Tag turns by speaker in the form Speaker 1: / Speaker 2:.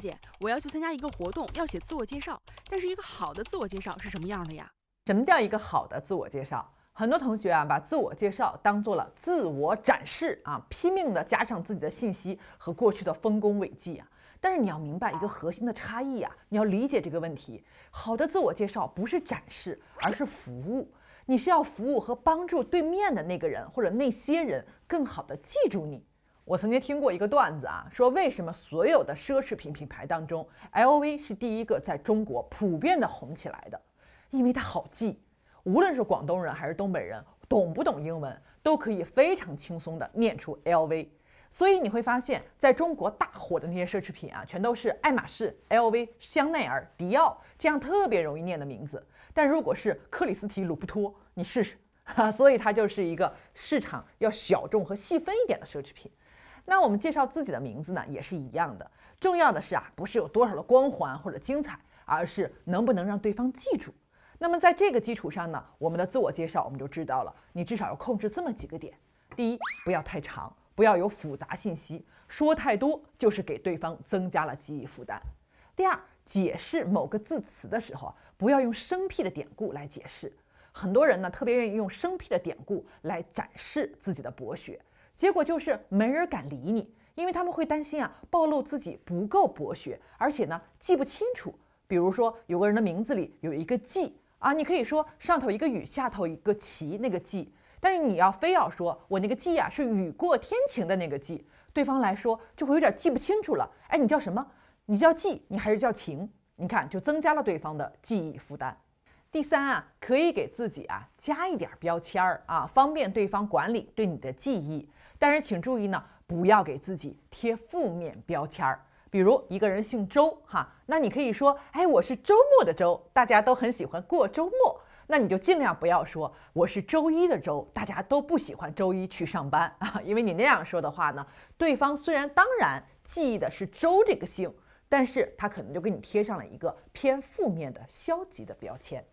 Speaker 1: 姐，我要去参加一个活动，要写自我介绍。但是一个好的自我介绍是什么样的呀？什么叫一个好的自我介绍？很多同学啊，把自我介绍当做了自我展示啊，拼命的加上自己的信息和过去的丰功伟绩啊。但是你要明白一个核心的差异啊，你要理解这个问题。好的自我介绍不是展示，而是服务。你是要服务和帮助对面的那个人或者那些人，更好的记住你。我曾经听过一个段子啊，说为什么所有的奢侈品品牌当中，LV 是第一个在中国普遍的红起来的？因为它好记，无论是广东人还是东北人，懂不懂英文都可以非常轻松的念出 LV。所以你会发现，在中国大火的那些奢侈品啊，全都是爱马仕、LV、香奈儿、迪奥这样特别容易念的名字。但如果是克里斯提·鲁布托，你试试啊？所以它就是一个市场要小众和细分一点的奢侈品。那我们介绍自己的名字呢，也是一样的。重要的是啊，不是有多少的光环或者精彩，而是能不能让对方记住。那么在这个基础上呢，我们的自我介绍我们就知道了，你至少要控制这么几个点：第一，不要太长，不要有复杂信息，说太多就是给对方增加了记忆负担；第二，解释某个字词的时候啊，不要用生僻的典故来解释。很多人呢，特别愿意用生僻的典故来展示自己的博学。结果就是没人敢理你，因为他们会担心啊，暴露自己不够博学，而且呢记不清楚。比如说有个人的名字里有一个“记”啊，你可以说上头一个雨，下头一个晴，那个“记”。但是你要非要说我那个“记”啊，是雨过天晴的那个“记”，对方来说就会有点记不清楚了。哎，你叫什么？你叫记，你还是叫晴？你看，就增加了对方的记忆负担。第三啊，可以给自己啊加一点标签儿啊，方便对方管理对你的记忆。但是请注意呢，不要给自己贴负面标签儿。比如一个人姓周哈，那你可以说，哎，我是周末的周，大家都很喜欢过周末。那你就尽量不要说我是周一的周，大家都不喜欢周一去上班啊。因为你那样说的话呢，对方虽然当然记忆的是周这个姓，但是他可能就给你贴上了一个偏负面的消极的标签。